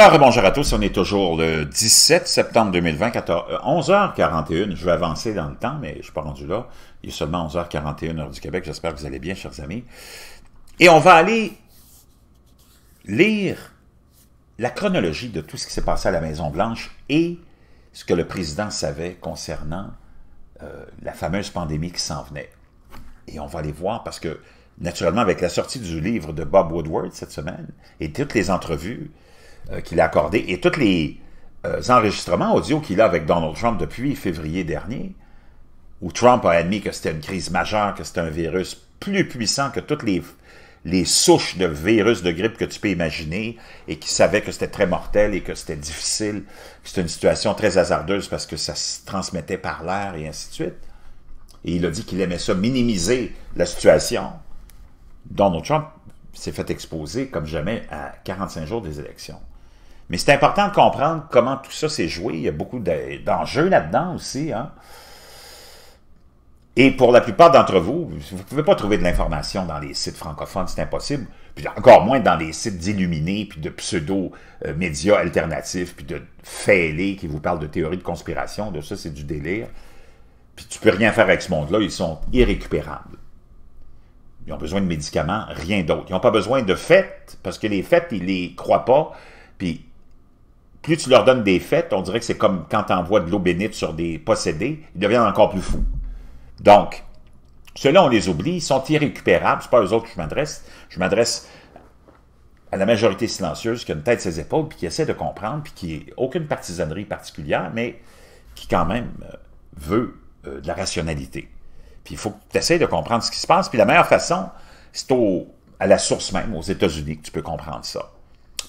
Alors, bonjour à tous, on est toujours le 17 septembre 2020, 11h41. Euh, je vais avancer dans le temps, mais je ne suis pas rendu là. Il est seulement 11h41 heure du Québec. J'espère que vous allez bien, chers amis. Et on va aller lire la chronologie de tout ce qui s'est passé à la Maison-Blanche et ce que le président savait concernant euh, la fameuse pandémie qui s'en venait. Et on va aller voir parce que, naturellement, avec la sortie du livre de Bob Woodward cette semaine et toutes les entrevues, euh, qu'il a accordé et tous les euh, enregistrements audio qu'il a avec Donald Trump depuis février dernier, où Trump a admis que c'était une crise majeure, que c'était un virus plus puissant que toutes les, souches de virus de grippe que tu peux imaginer et qui savait que c'était très mortel et que c'était difficile, que c'était une situation très hasardeuse parce que ça se transmettait par l'air et ainsi de suite. Et il a dit qu'il aimait ça, minimiser la situation. Donald Trump s'est fait exposer comme jamais à 45 jours des élections. Mais c'est important de comprendre comment tout ça s'est joué. Il y a beaucoup d'enjeux là-dedans aussi. Hein? Et pour la plupart d'entre vous, vous ne pouvez pas trouver de l'information dans les sites francophones, c'est impossible. Puis encore moins dans les sites d'illuminés, puis de pseudo-médias alternatifs, puis de fêlés qui vous parlent de théories de conspiration. De ça, c'est du délire. Puis tu peux rien faire avec ce monde-là, ils sont irrécupérables. Ils ont besoin de médicaments, rien d'autre. Ils n'ont pas besoin de fêtes, parce que les fêtes, ils ne les croient pas. Puis plus tu leur donnes des fêtes, on dirait que c'est comme quand tu envoies de l'eau bénite sur des possédés, ils deviennent encore plus fous. Donc, ceux-là, on les oublie, ils sont irrécupérables, n'est pas aux autres que je m'adresse, je m'adresse à la majorité silencieuse qui a une tête ses épaules, puis qui essaie de comprendre, puis qui n'a aucune partisanerie particulière, mais qui quand même euh, veut euh, de la rationalité. Puis il faut que tu essaies de comprendre ce qui se passe, puis la meilleure façon, c'est à la source même, aux États-Unis, que tu peux comprendre ça.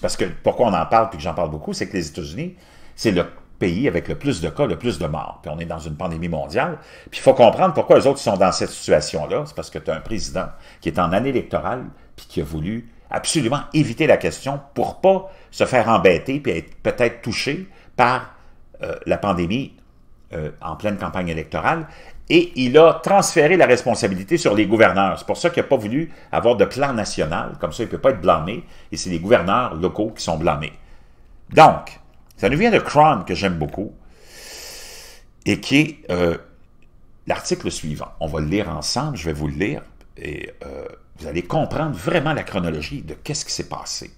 Parce que pourquoi on en parle, puis que j'en parle beaucoup, c'est que les États-Unis, c'est le pays avec le plus de cas, le plus de morts. Puis on est dans une pandémie mondiale. Puis il faut comprendre pourquoi les autres sont dans cette situation-là. C'est parce que tu as un président qui est en année électorale, puis qui a voulu absolument éviter la question pour pas se faire embêter, puis être peut-être touché par euh, la pandémie euh, en pleine campagne électorale et il a transféré la responsabilité sur les gouverneurs. C'est pour ça qu'il n'a pas voulu avoir de plan national, comme ça il ne peut pas être blâmé, et c'est les gouverneurs locaux qui sont blâmés. Donc, ça nous vient de Cron, que j'aime beaucoup, et qui est euh, l'article suivant. On va le lire ensemble, je vais vous le lire, et euh, vous allez comprendre vraiment la chronologie de qu'est-ce qui s'est passé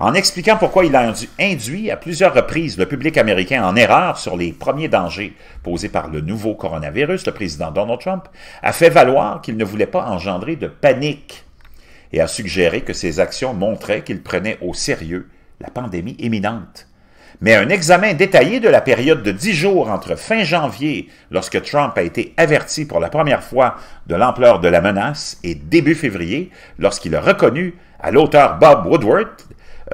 en expliquant pourquoi il a induit à plusieurs reprises le public américain en erreur sur les premiers dangers posés par le nouveau coronavirus, le président Donald Trump a fait valoir qu'il ne voulait pas engendrer de panique et a suggéré que ses actions montraient qu'il prenait au sérieux la pandémie imminente. Mais un examen détaillé de la période de dix jours entre fin janvier, lorsque Trump a été averti pour la première fois de l'ampleur de la menace, et début février, lorsqu'il a reconnu à l'auteur Bob Woodward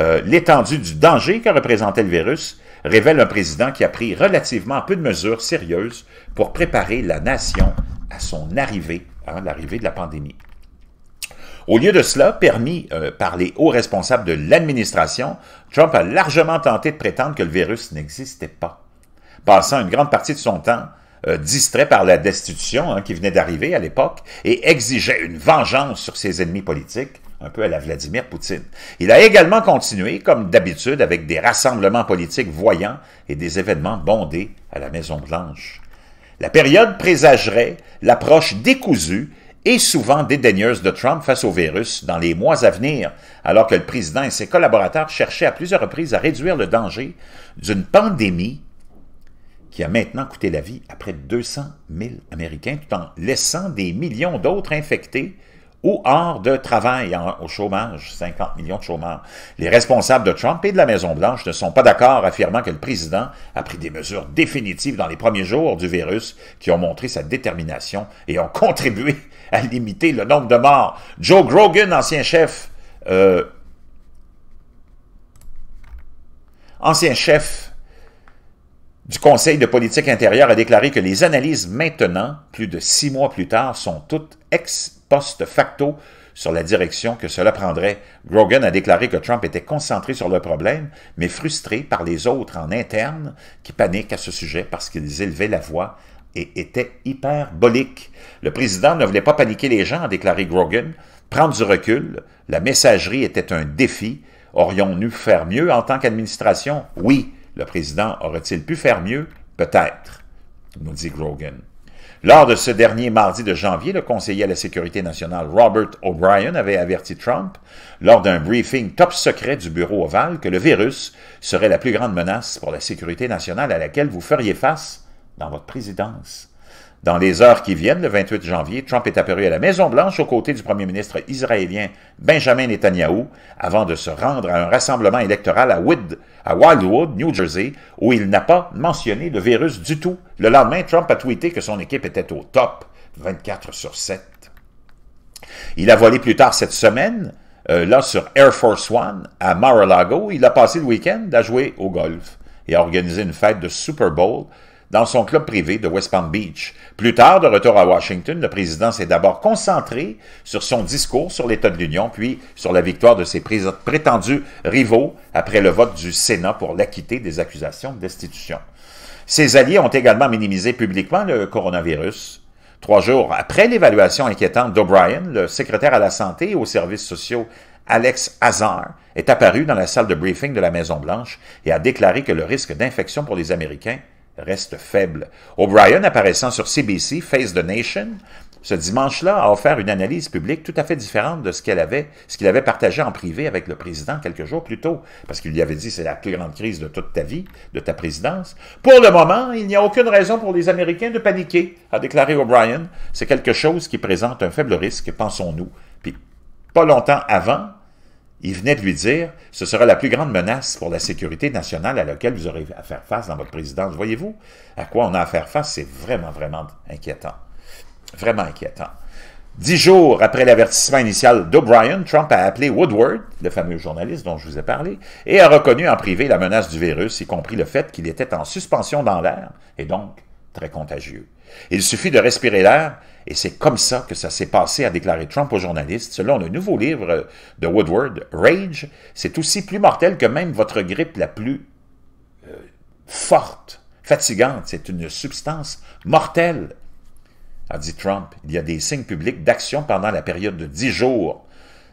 euh, l'étendue du danger que représentait le virus révèle un président qui a pris relativement peu de mesures sérieuses pour préparer la nation à son arrivée, à hein, l'arrivée de la pandémie. Au lieu de cela, permis euh, par les hauts responsables de l'administration, Trump a largement tenté de prétendre que le virus n'existait pas, passant une grande partie de son temps euh, distrait par la destitution hein, qui venait d'arriver à l'époque et exigeait une vengeance sur ses ennemis politiques un peu à la Vladimir Poutine. Il a également continué, comme d'habitude, avec des rassemblements politiques voyants et des événements bondés à la Maison-Blanche. La période présagerait l'approche décousue et souvent dédaigneuse de Trump face au virus dans les mois à venir, alors que le président et ses collaborateurs cherchaient à plusieurs reprises à réduire le danger d'une pandémie qui a maintenant coûté la vie à près de 200 000 Américains, tout en laissant des millions d'autres infectés ou hors de travail au chômage, 50 millions de chômeurs. Les responsables de Trump et de la Maison-Blanche ne sont pas d'accord, affirmant que le président a pris des mesures définitives dans les premiers jours du virus qui ont montré sa détermination et ont contribué à limiter le nombre de morts. Joe Grogan, ancien chef, euh, ancien chef du Conseil de politique intérieure a déclaré que les analyses maintenant, plus de six mois plus tard, sont toutes ex post facto sur la direction que cela prendrait. Grogan a déclaré que Trump était concentré sur le problème, mais frustré par les autres en interne qui paniquent à ce sujet parce qu'ils élevaient la voix et étaient hyperboliques. Le président ne voulait pas paniquer les gens, a déclaré Grogan. Prendre du recul, la messagerie était un défi. Aurions-nous faire mieux en tant qu'administration? Oui. Le président aurait-il pu faire mieux? Peut-être, nous dit Grogan. Lors de ce dernier mardi de janvier, le conseiller à la sécurité nationale Robert O'Brien avait averti Trump, lors d'un briefing top secret du bureau Oval que le virus serait la plus grande menace pour la sécurité nationale à laquelle vous feriez face dans votre présidence. Dans les heures qui viennent, le 28 janvier, Trump est apparu à la Maison-Blanche aux côtés du premier ministre israélien Benjamin Netanyahu avant de se rendre à un rassemblement électoral à, Wildwood, New Jersey, où il n'a pas mentionné le virus du tout. Le lendemain, Trump a tweeté que son équipe était au top, 24 sur 7. Il a volé plus tard cette semaine, euh, là sur Air Force One, à Mar-a-Lago. Il a passé le week-end à jouer au golf et à organiser une fête de Super Bowl dans son club privé de West Palm Beach. Plus tard, de retour à Washington, le président s'est d'abord concentré sur son discours sur l'état de l'Union, puis sur la victoire de ses prétendus rivaux après le vote du Sénat pour l'acquitter des accusations de destitution. Ses alliés ont également minimisé publiquement le coronavirus. Trois jours après l'évaluation inquiétante d'O'Brien, le secrétaire à la santé et aux services sociaux Alex Hazard est apparu dans la salle de briefing de la Maison-Blanche et a déclaré que le risque d'infection pour les Américains reste faible. O'Brien, apparaissant sur CBC, Face the Nation, ce dimanche-là, a offert une analyse publique tout à fait différente de ce qu'il avait, avait, partagé en privé avec le président quelques jours plus tôt, parce qu'il lui avait dit c'est la plus grande crise de toute ta vie, de ta présidence. Pour le moment, il n'y a aucune raison pour les Américains de paniquer, a déclaré O'Brien. C'est quelque chose qui présente un faible risque, pensons-nous. Puis, pas longtemps avant, il venait de lui dire, ce sera la plus grande menace pour la sécurité nationale à laquelle vous aurez à faire face dans votre présidence. Voyez-vous, à quoi on a à faire face, c'est vraiment, vraiment inquiétant. Vraiment inquiétant. Dix jours après l'avertissement initial d'O'Brien, Trump a appelé Woodward, le fameux journaliste dont je vous ai parlé, et a reconnu en privé la menace du virus, y compris le fait qu'il était en suspension dans l'air, et donc très contagieux. Il suffit de respirer l'air et c'est comme ça que ça s'est passé, a déclaré Trump aux journalistes, selon le nouveau livre euh, de Woodward, Rage. C'est aussi plus mortel que même votre grippe la plus euh, forte, fatigante. C'est une substance mortelle, a dit Trump. Il y a des signes publics d'action pendant la période de 10 jours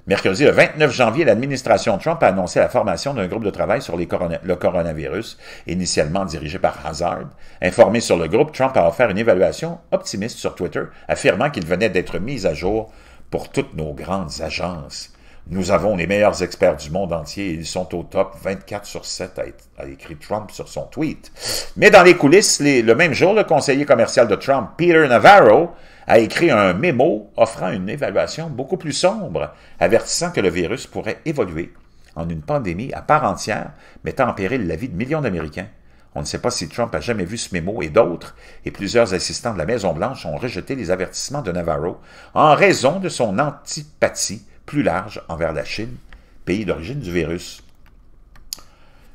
Mercredi, le 29 janvier, l'administration Trump a annoncé la formation d'un groupe de travail sur le coronavirus, initialement dirigé par Hazard. Informé sur le groupe, Trump a offert une évaluation optimiste sur Twitter, affirmant qu'il venait d'être mis à jour pour toutes nos grandes agences. Nous avons les meilleurs experts du monde entier et ils sont au top 24 sur 7, a, écrit Trump sur son tweet. Mais dans les coulisses, le même jour, le conseiller commercial de Trump, Peter Navarro, a écrit un mémo offrant une évaluation beaucoup plus sombre, avertissant que le virus pourrait évoluer en une pandémie à part entière, mettant en péril la vie de millions d'Américains. On ne sait pas si Trump a jamais vu ce mémo et d'autres, et plusieurs assistants de la Maison-Blanche ont rejeté les avertissements de Navarro en raison de son antipathie plus large envers la Chine, pays d'origine du virus.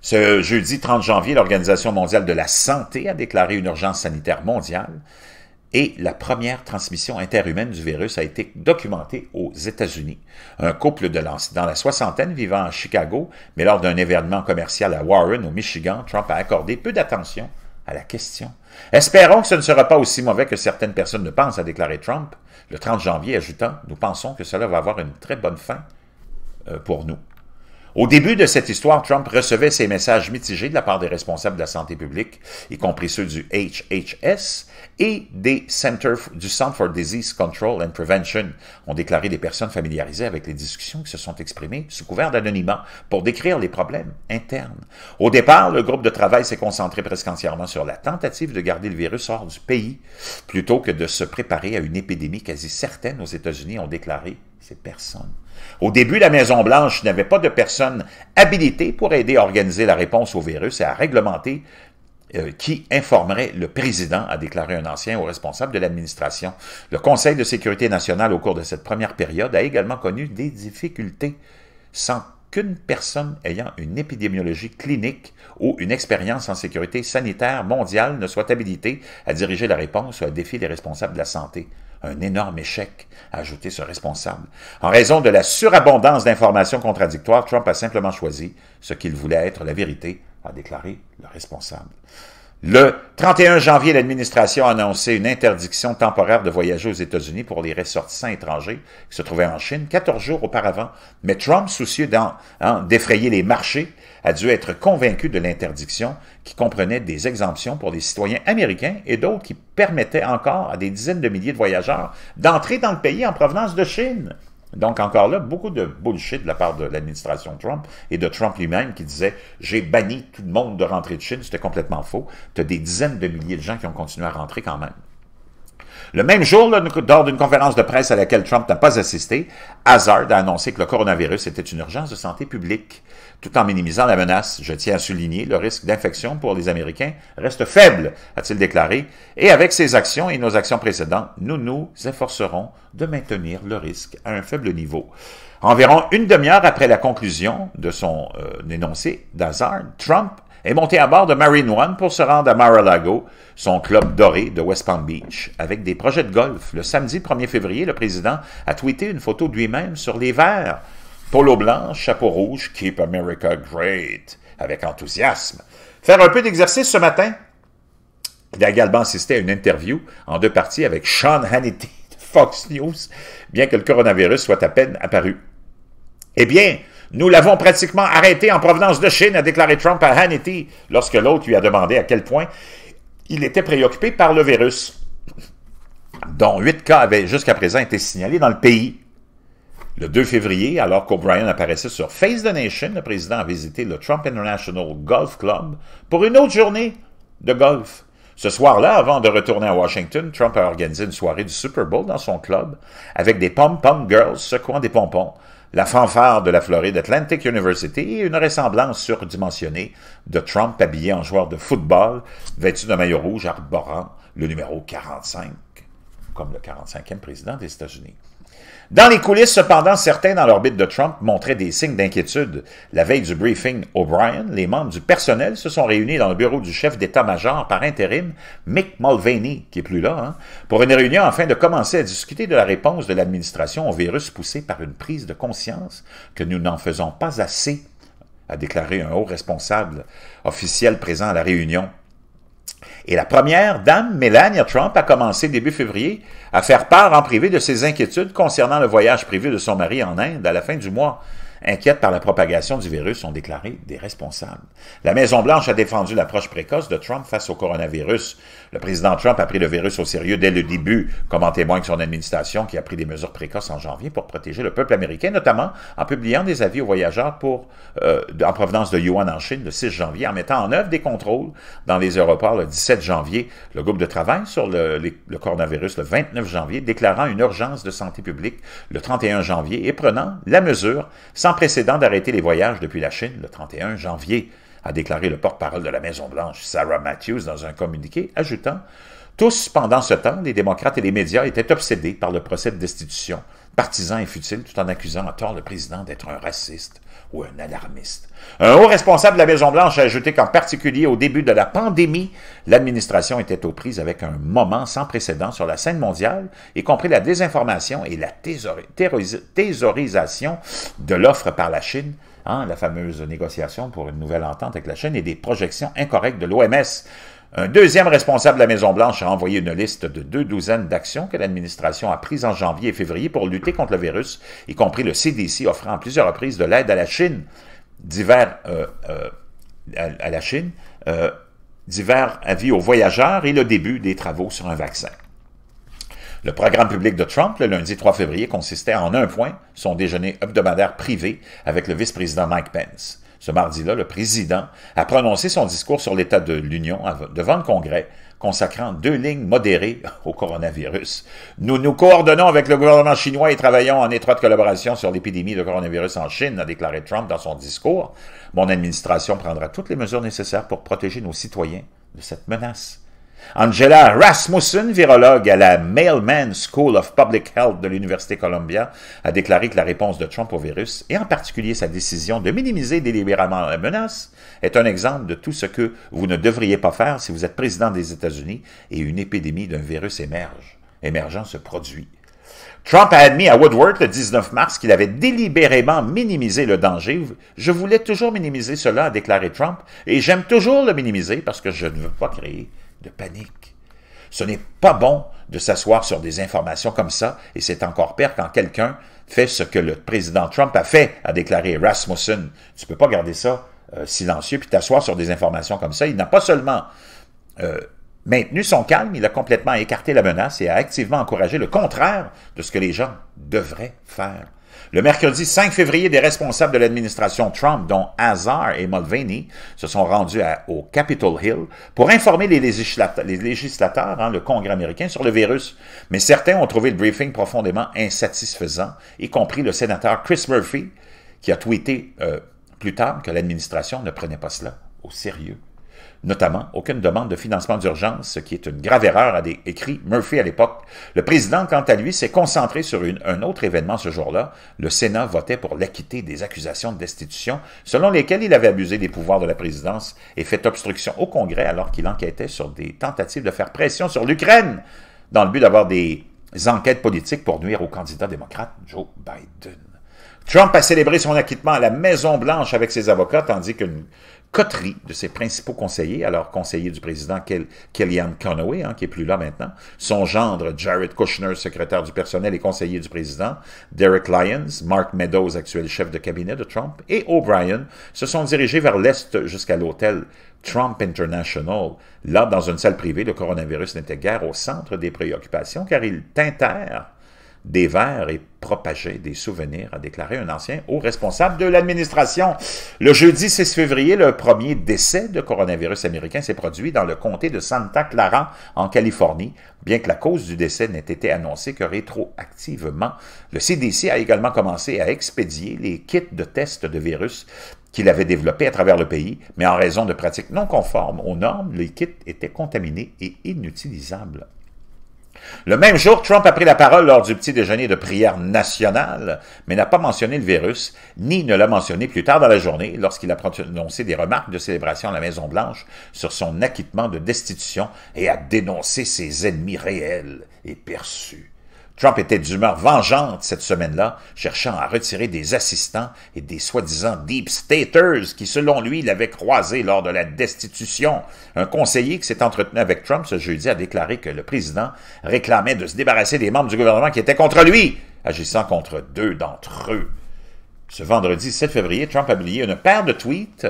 Ce jeudi 30 janvier, l'Organisation mondiale de la santé a déclaré une urgence sanitaire mondiale et la première transmission interhumaine du virus a été documentée aux États-Unis. Un couple de dans la soixantaine vivant à Chicago, mais lors d'un événement commercial à Warren, au Michigan, Trump a accordé peu d'attention à la question. Espérons que ce ne sera pas aussi mauvais que certaines personnes ne pensent, a déclaré Trump le 30 janvier, ajoutant Nous pensons que cela va avoir une très bonne fin euh, pour nous. Au début de cette histoire, Trump recevait ces messages mitigés de la part des responsables de la santé publique, y compris ceux du HHS et des Center, du Centre for Disease Control and Prevention, ont déclaré des personnes familiarisées avec les discussions qui se sont exprimées sous couvert d'anonymat pour décrire les problèmes internes. Au départ, le groupe de travail s'est concentré presque entièrement sur la tentative de garder le virus hors du pays, plutôt que de se préparer à une épidémie quasi certaine aux États-Unis, ont déclaré au début, la Maison-Blanche n'avait pas de personne habilitée pour aider à organiser la réponse au virus et à réglementer euh, qui informerait le président, a déclaré un ancien au responsable de l'administration. Le Conseil de sécurité nationale, au cours de cette première période, a également connu des difficultés sans qu'une personne ayant une épidémiologie clinique ou une expérience en sécurité sanitaire mondiale ne soit habilitée à diriger la réponse à défi des responsables de la santé un énorme échec, a ajouté ce responsable. En raison de la surabondance d'informations contradictoires, Trump a simplement choisi ce qu'il voulait être la vérité, a déclaré le responsable. Le 31 janvier, l'administration a annoncé une interdiction temporaire de voyager aux États-Unis pour les ressortissants étrangers qui se trouvaient en Chine 14 jours auparavant. Mais Trump, soucieux hein, d'effrayer les marchés, a dû être convaincu de l'interdiction qui comprenait des exemptions pour les citoyens américains et d'autres qui permettaient encore à des dizaines de milliers de voyageurs d'entrer dans le pays en provenance de Chine. Donc, encore là, beaucoup de bullshit de la part de l'administration Trump et de Trump lui-même qui disait J'ai banni tout le monde de rentrer de Chine. C'était complètement faux. Tu as des dizaines de milliers de gens qui ont continué à rentrer quand même. Le même jour, lors d'une conférence de presse à laquelle Trump n'a pas assisté, Hazard a annoncé que le coronavirus était une urgence de santé publique. Tout en minimisant la menace, je tiens à souligner, le risque d'infection pour les Américains reste faible, a-t-il déclaré, et avec ses actions et nos actions précédentes, nous nous efforcerons de maintenir le risque à un faible niveau. Environ une demi-heure après la conclusion de son euh, énoncé d'Hazard, Trump est monté à bord de Marine One pour se rendre à Mar-a-Lago, son club doré de West Palm Beach, avec des projets de golf. Le samedi 1er février, le président a tweeté une photo de lui-même sur les verts. Polo blanc, chapeau rouge, Keep America Great, avec enthousiasme. Faire un peu d'exercice ce matin. Il a également assisté à une interview en deux parties avec Sean Hannity de Fox News, bien que le coronavirus soit à peine apparu. Eh bien, nous l'avons pratiquement arrêté en provenance de Chine, a déclaré Trump à Hannity lorsque l'autre lui a demandé à quel point il était préoccupé par le virus, dont huit cas avaient jusqu'à présent été signalés dans le pays. Le 2 février, alors qu'O'Brien apparaissait sur Face the Nation, le président a visité le Trump International Golf Club pour une autre journée de golf. Ce soir-là, avant de retourner à Washington, Trump a organisé une soirée du Super Bowl dans son club avec des pom-pom girls secouant des pompons la fanfare de la Floride Atlantic University et une ressemblance surdimensionnée de Trump habillé en joueur de football, vêtu d'un maillot rouge arborant le numéro 45, comme le 45e président des États-Unis. Dans les coulisses, cependant, certains dans l'orbite de Trump montraient des signes d'inquiétude. La veille du briefing O'Brien, les membres du personnel se sont réunis dans le bureau du chef d'état-major par intérim, Mick Mulvaney, qui est plus là, hein, pour une réunion afin de commencer à discuter de la réponse de l'administration au virus poussé par une prise de conscience que nous n'en faisons pas assez, a déclaré un haut responsable officiel présent à la réunion. Et la première dame, Melania Trump, a commencé début février à faire part en privé de ses inquiétudes concernant le voyage privé de son mari en Inde à la fin du mois inquiètes par la propagation du virus, ont déclaré des responsables. La Maison-Blanche a défendu l'approche précoce de Trump face au coronavirus. Le président Trump a pris le virus au sérieux dès le début, comme en témoigne son administration qui a pris des mesures précoces en janvier pour protéger le peuple américain, notamment en publiant des avis aux voyageurs euh, en provenance de Yuan en Chine le 6 janvier, en mettant en œuvre des contrôles dans les aéroports le 17 janvier. Le groupe de travail sur le, coronavirus le 29 janvier déclarant une urgence de santé publique le 31 janvier et prenant la mesure sans sans précédent d'arrêter les voyages depuis la Chine le 31 janvier, a déclaré le porte-parole de la Maison-Blanche, Sarah Matthews, dans un communiqué, ajoutant Tous, pendant ce temps, les démocrates et les médias étaient obsédés par le procès de destitution, partisans et futile, tout en accusant à tort le président d'être un raciste un alarmiste. Un haut responsable de la Maison-Blanche a ajouté qu'en particulier au début de la pandémie, l'administration était aux prises avec un moment sans précédent sur la scène mondiale, y compris la désinformation et la thésaurisation de l'offre par la Chine, hein, la fameuse négociation pour une nouvelle entente avec la Chine et des projections incorrectes de l'OMS. Un deuxième responsable de la Maison-Blanche a envoyé une liste de deux douzaines d'actions que l'administration a prises en janvier et février pour lutter contre le virus, y compris le CDC offrant à plusieurs reprises de l'aide à la Chine, divers, euh, euh, la Chine, euh, divers avis aux voyageurs et le début des travaux sur un vaccin. Le programme public de Trump, le lundi 3 février, consistait en un point, son déjeuner hebdomadaire privé avec le vice-président Mike Pence. Ce mardi-là, le président a prononcé son discours sur l'état de l'Union devant le Congrès, consacrant deux lignes modérées au coronavirus. Nous nous coordonnons avec le gouvernement chinois et travaillons en étroite collaboration sur l'épidémie de coronavirus en Chine, a déclaré Trump dans son discours. Mon administration prendra toutes les mesures nécessaires pour protéger nos citoyens de cette menace. Angela Rasmussen, virologue à la Mailman School of Public Health de l'Université Columbia, a déclaré que la réponse de Trump au virus, et en particulier sa décision de minimiser délibérément la menace, est un exemple de tout ce que vous ne devriez pas faire si vous êtes président des États-Unis et une épidémie d'un virus émerge. Émergent se produit. Trump a admis à Woodward le 19 mars qu'il avait délibérément minimisé le danger. Je voulais toujours minimiser cela, a déclaré Trump, et j'aime toujours le minimiser parce que je ne veux pas créer de panique. Ce n'est pas bon de s'asseoir sur des informations comme ça, et c'est encore pire quand quelqu'un fait ce que le président Trump a fait, a déclaré Rasmussen. Tu ne peux pas garder ça euh, silencieux, puis t'asseoir sur des informations comme ça. Il n'a pas seulement euh, maintenu son calme, il a complètement écarté la menace et a activement encouragé le contraire de ce que les gens devraient faire. Le mercredi 5 février, des responsables de l'administration Trump, dont Hazard et Mulvaney, se sont rendus au Capitol Hill pour informer les législateurs, les hein, le Congrès américain, sur le virus. Mais certains ont trouvé le briefing profondément insatisfaisant, y compris le sénateur Chris Murphy, qui a tweeté euh, plus tard que l'administration ne prenait pas cela au sérieux notamment aucune demande de financement d'urgence, ce qui est une grave erreur, a écrit Murphy à l'époque. Le président, quant à lui, s'est concentré sur un autre événement ce jour-là. Le Sénat votait pour l'acquitter des accusations de destitution, selon lesquelles il avait abusé des pouvoirs de la présidence et fait obstruction au Congrès alors qu'il enquêtait sur des tentatives de faire pression sur l'Ukraine dans le but d'avoir des enquêtes politiques pour nuire au candidat démocrate Joe Biden. Trump a célébré son acquittement à la Maison-Blanche avec ses avocats, tandis qu'une coterie de ses principaux conseillers, alors conseiller du président Kellyanne Conway, hein, qui est plus là maintenant, son gendre Jared Kushner, secrétaire du personnel et conseiller du président, Derek Lyons, Mark Meadows, actuel chef de cabinet de Trump, et O'Brien se sont dirigés vers l'Est jusqu'à l'hôtel Trump International. Là, dans une salle privée, le coronavirus n'était guère au centre des préoccupations car il tintèrent des verres et propager des souvenirs, a déclaré un ancien haut responsable de l'administration. Le jeudi 6 février, le premier décès de coronavirus américain s'est produit dans le comté de Santa Clara, en Californie, bien que la cause du décès n'ait été annoncée que rétroactivement. Le CDC a également commencé à expédier les kits de tests de virus qu'il avait développés à travers le pays, mais en raison de pratiques non conformes aux normes, les kits étaient contaminés et inutilisables. Le même jour, Trump a pris la parole lors du petit déjeuner de prière nationale, mais n'a pas mentionné le virus, ni ne l'a mentionné plus tard dans la journée lorsqu'il a prononcé des remarques de célébration à la Maison-Blanche sur son acquittement de destitution et a dénoncé ses ennemis réels et perçus. Trump était d'humeur vengeante cette semaine-là, cherchant à retirer des assistants et des soi-disant deep staters qui, selon lui, l'avaient croisé lors de la destitution. Un conseiller qui s'est entretenu avec Trump ce jeudi a déclaré que le président réclamait de se débarrasser des membres du gouvernement qui étaient contre lui, agissant contre deux d'entre eux. Ce vendredi 7 février, Trump a publié une paire de tweets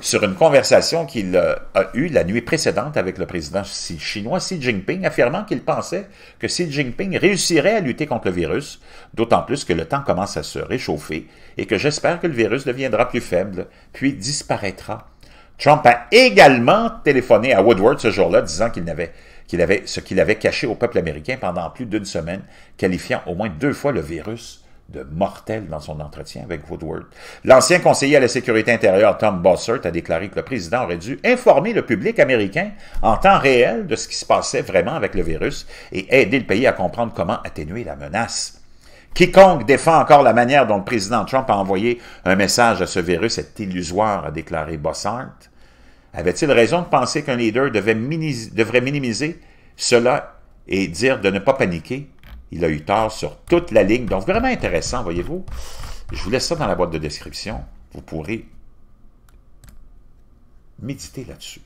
sur une conversation qu'il euh, a, eue la nuit précédente avec le président chinois Xi Jinping, affirmant qu'il pensait que Xi Jinping réussirait à lutter contre le virus, d'autant plus que le temps commence à se réchauffer et que j'espère que le virus deviendra plus faible, puis disparaîtra. Trump a également téléphoné à Woodward ce jour-là, disant qu'il qu'il avait, ce qu'il avait caché au peuple américain pendant plus d'une semaine, qualifiant au moins deux fois le virus de mortel dans son entretien avec Woodward. L'ancien conseiller à la sécurité intérieure Tom Bossert a déclaré que le président aurait dû informer le public américain en temps réel de ce qui se passait vraiment avec le virus et aider le pays à comprendre comment atténuer la menace. Quiconque défend encore la manière dont le président Trump a envoyé un message à ce virus est illusoire, a déclaré Bossert. Avait-il raison de penser qu'un leader devait devrait minimiser cela et dire de ne pas paniquer il a eu tort sur toute la ligne. Donc, vraiment intéressant, voyez-vous. Je vous laisse ça dans la boîte de description. Vous pourrez méditer là-dessus.